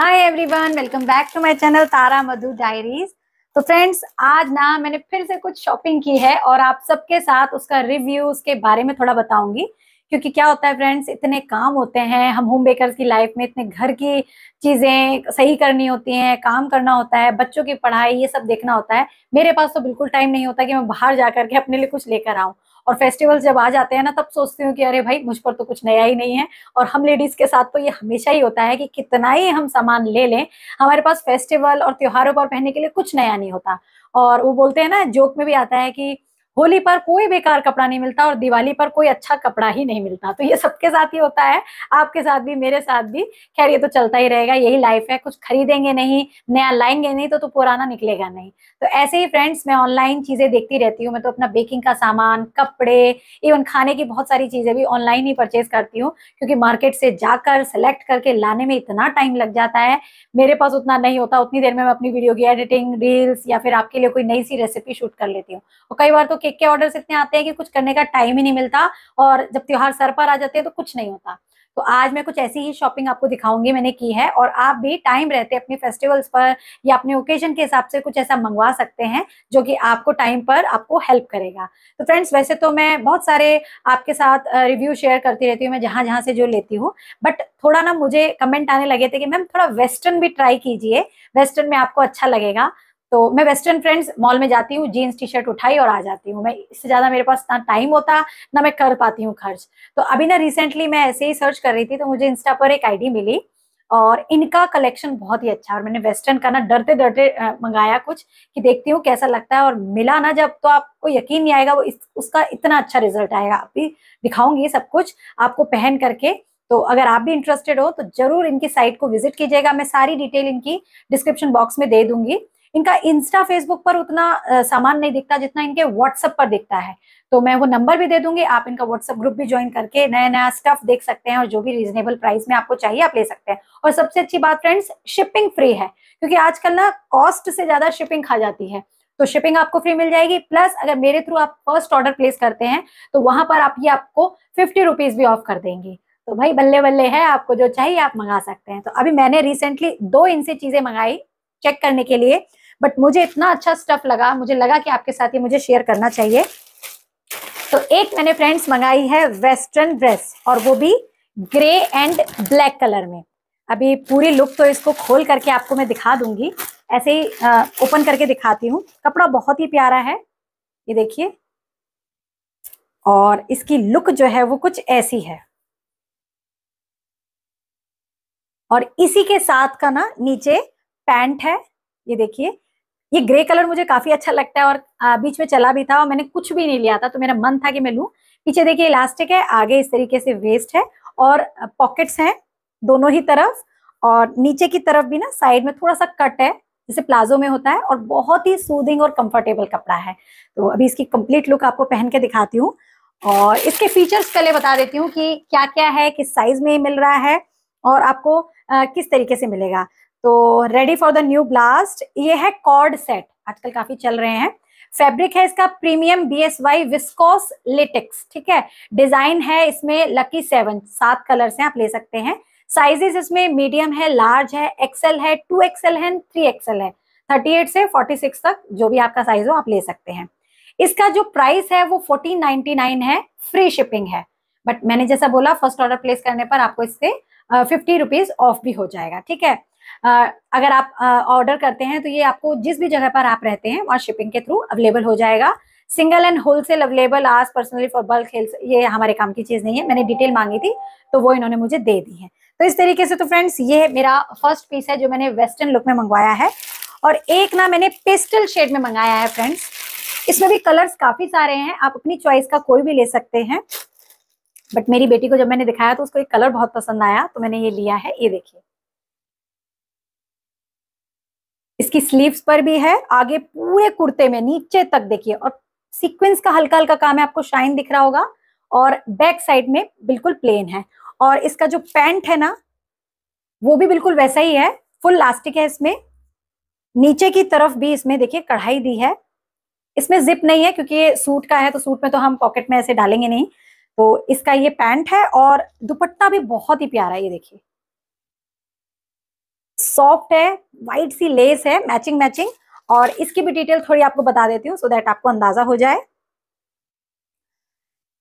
hi everyone welcome back to my channel Tara Madhu diaries तो friends आज ना मैंने फिर से कुछ शॉपिंग की है और आप सबके साथ उसका रिव्यू उसके बारे में थोड़ा बताऊंगी क्योंकि क्या होता है फ्रेंड्स इतने काम होते हैं हम होम बेकर की लाइफ में इतने घर की चीज़ें सही करनी होती हैं काम करना होता है बच्चों की पढ़ाई ये सब देखना होता है मेरे पास तो बिल्कुल टाइम नहीं होता कि मैं बाहर जा करके अपने लिए कुछ लेकर आऊँ और फेस्टिवल जब आ जाते हैं ना तब सोचती हूँ कि अरे भाई मुझ पर तो कुछ नया ही नहीं है और हम लेडीज़ के साथ तो ये हमेशा ही होता है कि कितना ही हम सामान ले लें हमारे पास फेस्टिवल और त्योहारों पर पहनने के लिए कुछ नया नहीं होता और वो बोलते हैं ना जोक में भी आता है कि होली पर कोई बेकार कपड़ा नहीं मिलता और दिवाली पर कोई अच्छा कपड़ा ही नहीं मिलता तो ये सबके साथ ही होता है आपके साथ भी मेरे साथ भी खैर ये तो चलता ही रहेगा यही लाइफ है कुछ खरीदेंगे नहीं नया लाएंगे नहीं तो, तो पुराना निकलेगा नहीं तो ऐसे ही फ्रेंड्स मैं ऑनलाइन चीज़ें देखती रहती हूँ मैं तो अपना बेकिंग का सामान कपड़े इवन खाने की बहुत सारी चीज़ें भी ऑनलाइन ही परचेज करती हूँ क्योंकि मार्केट से जाकर सेलेक्ट करके लाने में इतना टाइम लग जाता है मेरे पास उतना नहीं होता उतनी देर में मैं अपनी वीडियो की एडिटिंग रील्स या फिर आपके लिए कोई नई सी रेसिपी शूट कर लेती हूँ और कई बार तो केक के ऑर्डर इतने आते हैं कि कुछ करने का टाइम ही नहीं मिलता और जब त्योहार सर पर आ जाते हैं तो कुछ नहीं होता तो आज मैं कुछ ऐसी ही शॉपिंग आपको दिखाऊंगी मैंने की है और आप भी टाइम रहते अपने फेस्टिवल्स पर या अपने ओकेजन के हिसाब से कुछ ऐसा मंगवा सकते हैं जो कि आपको टाइम पर आपको हेल्प करेगा तो फ्रेंड्स वैसे तो मैं बहुत सारे आपके साथ रिव्यू शेयर करती रहती हूँ मैं जहां जहां से जो लेती हूँ बट थोड़ा ना मुझे कमेंट आने लगे थे कि मैम थोड़ा वेस्टर्न भी ट्राई कीजिए वेस्टर्न में आपको अच्छा लगेगा तो मैं वेस्टर्न फ्रेंड्स मॉल में जाती हूँ जीन्स टी शर्ट उठाई और आ जाती हूँ मैं इससे ज़्यादा मेरे पास ना टाइम होता ना मैं कर पाती हूँ खर्च तो अभी ना रिसेंटली मैं ऐसे ही सर्च कर रही थी तो मुझे इंस्टा पर एक आईडी मिली और इनका कलेक्शन बहुत ही अच्छा और मैंने वेस्टर्न का ना डरते डरते मंगाया कुछ कि देखती हूँ कैसा लगता है और मिला ना जब तो आपको यकीन नहीं आएगा वो इस, उसका इतना अच्छा रिजल्ट आएगा आप भी दिखाऊंगी सब कुछ आपको पहन करके तो अगर आप भी इंटरेस्टेड हो तो जरूर इनकी साइट को विजिट कीजिएगा मैं सारी डिटेल इनकी डिस्क्रिप्शन बॉक्स में दे दूंगी इनका इंस्टा फेसबुक पर उतना सामान नहीं दिखता जितना इनके व्हाट्सअप पर दिखता है तो मैं वो नंबर भी दे दूंगी आप इनका व्हाट्सअप ग्रुप भी ज्वाइन करके नया नया स्टफ देख सकते हैं और जो भी रीजनेबल प्राइस में आपको चाहिए आप ले सकते हैं और सबसे अच्छी बात फ्रेंड्स शिपिंग फ्री है क्योंकि आजकल ना कॉस्ट से ज्यादा शिपिंग खा जाती है तो शिपिंग आपको फ्री मिल जाएगी प्लस अगर मेरे थ्रू आप फर्स्ट ऑर्डर प्लेस करते हैं तो वहां पर आप ये आपको फिफ्टी रुपीज भी ऑफ कर देंगी तो भाई बल्ले बल्ले है आपको जो चाहिए आप मंगा सकते हैं तो अभी मैंने रिसेंटली दो इनसे चीजें मंगाई चेक करने के लिए बट मुझे इतना अच्छा स्टफ लगा मुझे लगा कि आपके साथ ये मुझे शेयर करना चाहिए तो एक मैंने फ्रेंड्स मंगाई है वेस्टर्न ड्रेस और वो भी ग्रे एंड ब्लैक कलर में अभी पूरी लुक तो इसको खोल करके आपको मैं दिखा दूंगी ऐसे ही ओपन करके दिखाती हूँ कपड़ा बहुत ही प्यारा है ये देखिए और इसकी लुक जो है वो कुछ ऐसी है और इसी के साथ का ना नीचे पैंट है ये देखिए ये ग्रे कलर मुझे काफी अच्छा लगता है और बीच में चला भी था और मैंने कुछ भी नहीं लिया था तो मेरा मन था कि मैं लू पीछे देखिए इलास्टिक है आगे इस तरीके से वेस्ट है और पॉकेट्स हैं दोनों ही तरफ और नीचे की तरफ भी ना साइड में थोड़ा सा कट है जैसे प्लाजो में होता है और बहुत ही सूदिंग और कंफर्टेबल कपड़ा है तो अभी इसकी कंप्लीट लुक आपको पहन के दिखाती हूँ और इसके फीचर्स पहले बता देती हूँ कि क्या क्या है किस साइज में मिल रहा है और आपको आ, किस तरीके से मिलेगा तो ready for the new blast ये है कॉर्ड सेट आजकल काफी चल रहे हैं फैब्रिक है इसका premium B S Y viscose लिटिक्स ठीक है डिजाइन है इसमें लकी सेवन सात कलर्स हैं आप ले सकते हैं साइजेस इसमें मीडियम है लार्ज है एक्सएल है टू एक्सएल है थ्री एक्सएल है थर्टी एट से फोर्टी सिक्स तक जो भी आपका साइज हो आप ले सकते हैं इसका जो प्राइस है वो फोर्टीन नाइनटी नाइन है फ्री शिपिंग है बट मैंने जैसा बोला फर्स्ट ऑर्डर प्लेस करने पर आपको इससे फिफ्टी रुपीज ऑफ भी हो जाएगा ठीक है अगर आप ऑर्डर करते हैं तो ये आपको जिस भी जगह पर आप रहते हैं वहाँ शिपिंग के थ्रू अवेलेबल हो जाएगा सिंगल एंड होलसेल अवेलेबल आज पर्सनली फॉर बल्क हेल्स ये हमारे काम की चीज़ नहीं है मैंने डिटेल मांगी थी तो वो इन्होंने मुझे दे दी है तो इस तरीके से तो फ्रेंड्स ये मेरा फर्स्ट पीस है जो मैंने वेस्टर्न लुक में मंगवाया है और एक ना मैंने पेस्टल शेड में मंगाया है फ्रेंड्स इसमें भी कलर्स काफ़ी सारे हैं आप अपनी चॉइस का कोई भी ले सकते हैं बट मेरी बेटी को जब मैंने दिखाया तो उसको एक कलर बहुत पसंद आया तो मैंने ये लिया है ये देखिए इसकी स्लीव्स पर भी है आगे पूरे कुर्ते में नीचे तक देखिए और सीक्वेंस का हल्का हल्का काम है आपको शाइन दिख रहा होगा और बैक साइड में बिल्कुल प्लेन है और इसका जो पैंट है ना वो भी बिल्कुल वैसा ही है फुल लास्टिक है इसमें नीचे की तरफ भी इसमें देखिए कढ़ाई दी है इसमें जिप नहीं है क्योंकि ये सूट का है तो सूट में तो हम पॉकेट में ऐसे डालेंगे नहीं तो इसका ये पैंट है और दुपट्टा भी बहुत ही प्यारा है ये देखिए सॉफ्ट है वाइट सी लेस है मैचिंग मैचिंग और इसकी भी डिटेल थोड़ी आपको बता देती हूँ सो दैट आपको अंदाजा हो जाए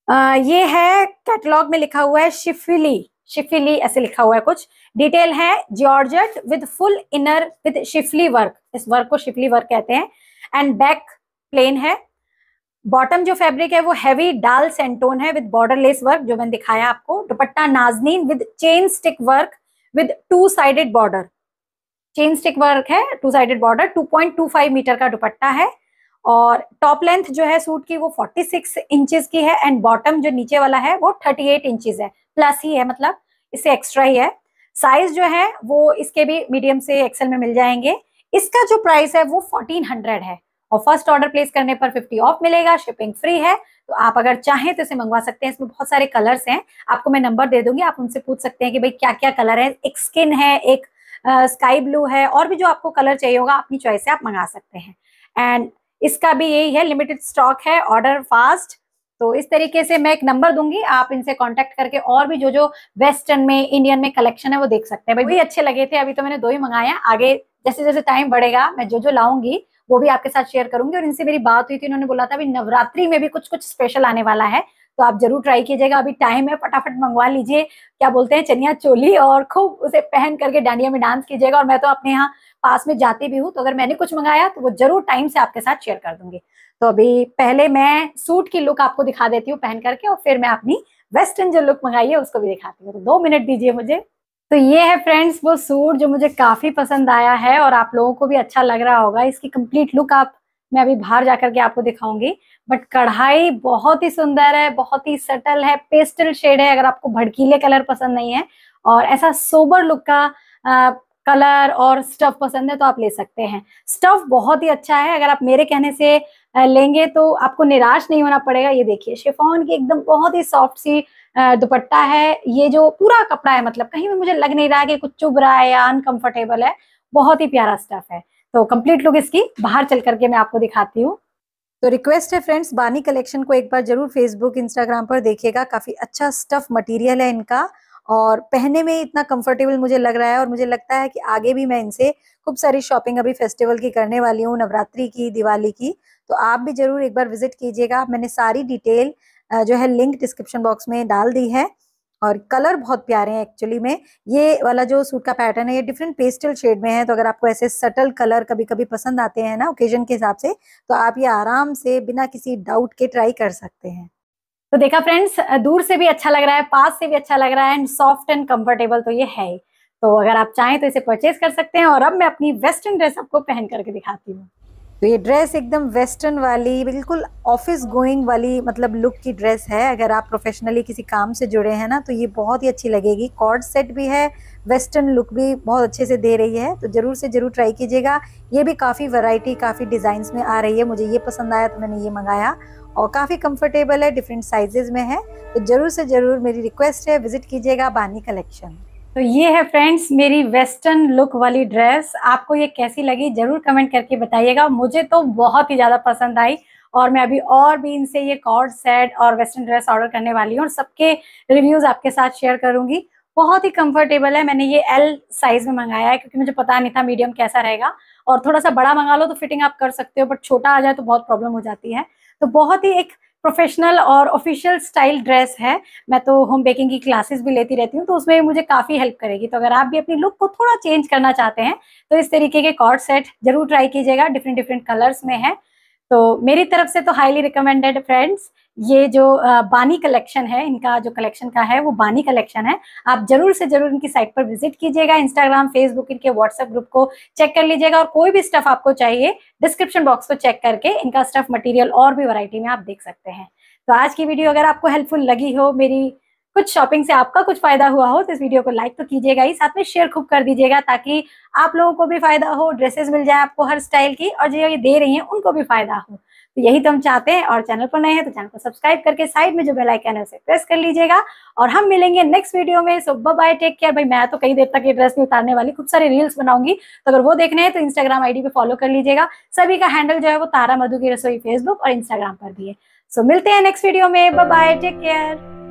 आ, ये है कैटलॉग में लिखा हुआ है शिफिली शिफिली ऐसे लिखा हुआ है कुछ डिटेल है georgette with full inner with schiffli work इस वर्क को शिफली वर्क कहते हैं एंड बैक प्लेन है बॉटम जो फैब्रिक है वो हैवी डाल सेंटोन है विद बॉर्डर लेस वर्क जो मैंने दिखाया आपको dupatta Nazneen with chain stitch work with two sided border chain stitch work है टू साइडेड बॉर्डर 2.25 मीटर का दुपट्टा है और टॉप लेंथ जो है सूट की वो 46 इंचेस की है एंड बॉटम जो नीचे वाला है वो 38 इंचेस है प्लस ही है मतलब इससे एक्स्ट्रा ही है साइज जो है वो इसके भी मीडियम से एक्सेल में मिल जाएंगे इसका जो प्राइस है वो फोर्टीन हंड्रेड है और फर्स्ट ऑर्डर प्लेस करने पर फिफ्टी ऑफ मिलेगा शिपिंग फ्री है तो आप अगर चाहें तो इसे मंगवा सकते हैं इसमें बहुत सारे कलर्स हैं आपको मैं नंबर दे दूंगी आप उनसे पूछ सकते हैं कि भाई क्या क्या कलर है एक स्किन है एक स्काई ब्लू है और भी जो आपको कलर चाहिए होगा अपनी चॉइस से आप मंगा सकते हैं एंड इसका भी यही है लिमिटेड स्टॉक है ऑर्डर फास्ट तो इस तरीके से मैं एक नंबर दूंगी आप इनसे कांटेक्ट करके और भी जो जो वेस्टर्न में इंडियन में कलेक्शन है वो देख सकते हैं भाई अच्छे लगे थे अभी तो मैंने दो ही मंगाए हैं आगे जैसे जैसे टाइम बढ़ेगा मैं जो जो लाऊंगी वो भी आपके साथ शेयर करूंगी और इनसे मेरी बात हुई थी उन्होंने बोला था अभी नवरात्रि में भी कुछ कुछ स्पेशल आने वाला है तो आप जरूर ट्राई कीजिएगा अभी टाइम है फटाफट मंगवा लीजिए क्या बोलते हैं चनिया चोली और खूब उसे पहन करके डांडिया में डांस कीजिएगा और मैं तो अपने यहाँ पास में जाती भी हूँ तो अगर मैंने कुछ मंगाया तो वो जरूर टाइम से आपके साथ शेयर कर दूंगी तो अभी पहले मैं सूट की लुक आपको दिखा देती हूँ पहन करके और फिर मैं अपनी वेस्टर्न जो लुक मंगाई है उसको भी दिखाती हूँ तो दो मिनट दीजिए मुझे तो ये है फ्रेंड्स वो सूट जो मुझे काफ़ी पसंद आया है और आप लोगों को भी अच्छा लग रहा होगा इसकी कंप्लीट लुक आप मैं अभी बाहर जाकर के आपको दिखाऊंगी बट कढ़ाई बहुत ही सुंदर है बहुत ही सटल है पेस्टल शेड है अगर आपको भड़कीले कलर पसंद नहीं है और ऐसा सोबर लुक का आ, कलर और स्टफ पसंद है तो आप ले सकते हैं स्टफ बहुत ही अच्छा है अगर आप मेरे कहने से लेंगे तो आपको निराश नहीं होना पड़ेगा ये देखिए शेफॉन की एकदम बहुत ही सॉफ्ट सी दुपट्टा है ये जो पूरा कपड़ा है मतलब कहीं भी मुझे लग नहीं रहा है कि कुछ चुभ रहा है या अनकंफर्टेबल है बहुत ही प्यारा स्टफ है तो कंप्लीट लुक इसकी बाहर चल करके मैं आपको दिखाती हूँ तो रिक्वेस्ट है फ्रेंड्स बानी कलेक्शन को एक बार जरूर फेसबुक इंस्टाग्राम पर देखिएगा काफ़ी अच्छा स्टफ मटेरियल है इनका और पहने में इतना कंफर्टेबल मुझे लग रहा है और मुझे लगता है कि आगे भी मैं इनसे खूब सारी शॉपिंग अभी फेस्टिवल की करने वाली हूँ नवरात्रि की दिवाली की तो आप भी जरूर एक बार विजिट कीजिएगा मैंने सारी डिटेल जो है लिंक डिस्क्रिप्शन बॉक्स में डाल दी है और कलर बहुत प्यारे हैं एक्चुअली में ये वाला जो सूट का पैटर्न है ये डिफरेंट पेस्टल शेड में है तो अगर आपको ऐसे सटल कलर कभी कभी पसंद आते हैं ना ओकेजन के हिसाब से तो आप ये आराम से बिना किसी डाउट के ट्राई कर सकते हैं तो देखा फ्रेंड्स दूर से भी अच्छा लग रहा है पास से भी अच्छा लग रहा है एंड सॉफ्ट एंड कंफर्टेबल तो ये है तो अगर आप चाहें तो इसे परचेज कर सकते हैं और अब मैं अपनी वेस्टर्न ड्रेस आपको पहन करके दिखाती हूँ तो ये ड्रेस एकदम वेस्टर्न वाली बिल्कुल ऑफिस गोइंग वाली मतलब लुक की ड्रेस है अगर आप प्रोफेशनली किसी काम से जुड़े हैं ना तो ये बहुत ही अच्छी लगेगी कॉर्ड सेट भी है वेस्टर्न लुक भी बहुत अच्छे से दे रही है तो ज़रूर से ज़रूर ट्राई कीजिएगा ये भी काफ़ी वैरायटी काफ़ी डिज़ाइंस में आ रही है मुझे ये पसंद आया तो मैंने ये मंगाया और काफ़ी कम्फर्टेबल है डिफरेंट साइजेज़ में है तो ज़रूर से ज़रूर मेरी रिक्वेस्ट है विज़िट कीजिएगा बानी कलेक्शन तो ये है फ्रेंड्स मेरी वेस्टर्न लुक वाली ड्रेस आपको ये कैसी लगी ज़रूर कमेंट करके बताइएगा मुझे तो बहुत ही ज़्यादा पसंद आई और मैं अभी और भी इनसे ये कॉर्ड सेट और वेस्टर्न ड्रेस ऑर्डर करने वाली हूँ और सबके रिव्यूज़ आपके साथ शेयर करूंगी बहुत ही कंफर्टेबल है मैंने ये एल साइज़ में मंगाया है क्योंकि मुझे पता नहीं था मीडियम कैसा रहेगा और थोड़ा सा बड़ा मंगा लो तो फिटिंग आप कर सकते हो बट छोटा आ जाए तो बहुत प्रॉब्लम हो जाती है तो बहुत ही एक प्रोफेशनल और ऑफिशियल स्टाइल ड्रेस है मैं तो होम बेकिंग की क्लासेस भी लेती रहती हूँ तो उसमें मुझे काफ़ी हेल्प करेगी तो अगर आप भी अपनी लुक को थोड़ा चेंज करना चाहते हैं तो इस तरीके के कॉर्ड सेट जरूर ट्राई कीजिएगा डिफरेंट डिफरेंट कलर्स में है तो मेरी तरफ से तो हाईली रिकमेंडेड फ्रेंड्स ये जो बानी कलेक्शन है इनका जो कलेक्शन का है वो बानी कलेक्शन है आप जरूर से जरूर इनकी साइट पर विजिट कीजिएगा इंस्टाग्राम फेसबुक इनके व्हाट्सएप ग्रुप को चेक कर लीजिएगा और कोई भी स्टफ आपको चाहिए डिस्क्रिप्शन बॉक्स को चेक करके इनका स्टफ मटेरियल और भी वैरायटी में आप देख सकते हैं तो आज की वीडियो अगर आपको हेल्पफुल लगी हो मेरी कुछ शॉपिंग से आपका कुछ फायदा हुआ हो तो इस वीडियो को लाइक तो कीजिएगा ही साथ में शेयर खूब कर दीजिएगा ताकि आप लोगों को भी फायदा हो ड्रेसेस मिल जाए आपको हर स्टाइल की और जो ये दे रही हैं उनको भी फायदा हो तो यही तो हम चाहते हैं और चैनल पर नए हैं तो चैनल को सब्सक्राइब करके साइड में जो बेल आइकन है उसे प्रेस कर लीजिएगा और हम मिलेंगे नेक्स्ट वीडियो में सो बाय टेक केयर भाई मैं तो कई देर तक ये ड्रेस नहीं उतारने वाली खूब सारी रील्स बनाऊंगी तो अगर वो देखने हैं तो इंस्टाग्राम आईडी पे फॉलो कर लीजिएगा सभी का हैंडल जो है वो तारा मधु की रसोई फेसबुक और इंस्टाग्राम पर भी है सो मिलते हैं नेक्स्ट वीडियो में बाय टेक केयर